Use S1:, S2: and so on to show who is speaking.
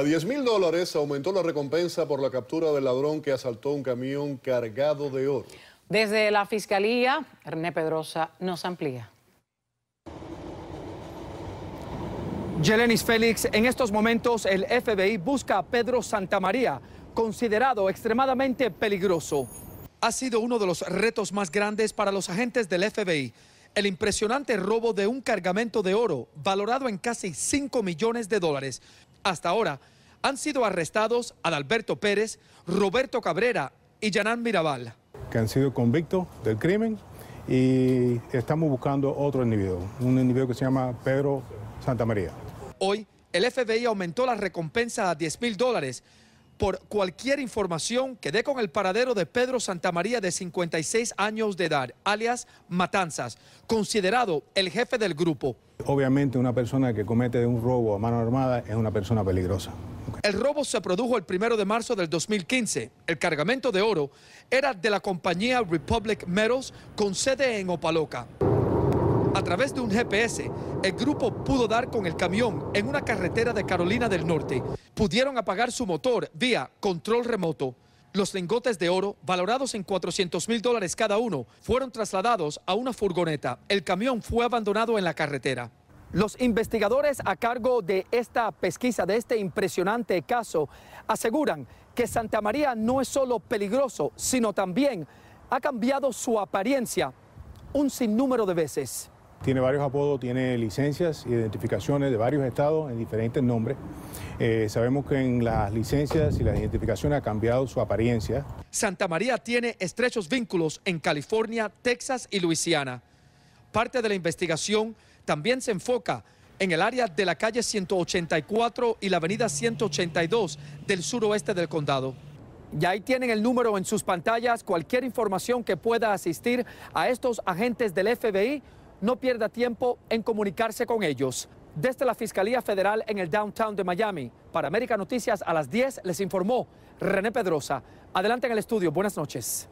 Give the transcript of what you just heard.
S1: A 10 mil dólares aumentó la recompensa por la captura del ladrón que asaltó un camión cargado de oro. Desde la Fiscalía, René Pedrosa nos amplía.
S2: Yelenis Félix, en estos momentos el FBI busca a Pedro Santamaría, considerado extremadamente peligroso. Ha sido uno de los retos más grandes para los agentes del FBI. El impresionante robo de un cargamento de oro valorado en casi 5 millones de dólares hasta ahora han sido arrestados Adalberto Pérez, Roberto Cabrera y Yanán Mirabal.
S1: Que han sido convictos del crimen y estamos buscando otro individuo, un individuo que se llama Pedro Santa María.
S2: Hoy el FBI aumentó la recompensa a 10 mil dólares por cualquier información que dé con el paradero de Pedro Santamaría de 56 años de edad, alias Matanzas, considerado el jefe del grupo.
S1: Obviamente una persona que comete un robo a mano armada es una persona peligrosa.
S2: El robo se produjo el primero de marzo del 2015. El cargamento de oro era de la compañía Republic Metals con sede en Opaloca. A través de un GPS, el grupo pudo dar con el camión en una carretera de Carolina del Norte. Pudieron apagar su motor vía control remoto. Los lingotes de oro, valorados en 400 mil dólares cada uno, fueron trasladados a una furgoneta. El camión fue abandonado en la carretera. Los investigadores a cargo de esta pesquisa, de este impresionante caso, aseguran que Santa María no es solo peligroso, sino también ha cambiado su apariencia un sinnúmero de veces
S1: tiene varios apodos, tiene licencias, identificaciones de varios estados en diferentes nombres. Eh, sabemos que en las licencias y las identificaciones ha cambiado su apariencia.
S2: Santa María tiene estrechos vínculos en California, Texas y Luisiana. Parte de la investigación también se enfoca en el área de la calle 184 y la avenida 182 del suroeste del condado. Y ahí tienen el número en sus pantallas. Cualquier información que pueda asistir a estos agentes del FBI no pierda tiempo en comunicarse con ellos. Desde la Fiscalía Federal en el downtown de Miami, para América Noticias a las 10 les informó René Pedrosa. Adelante en el estudio, buenas noches.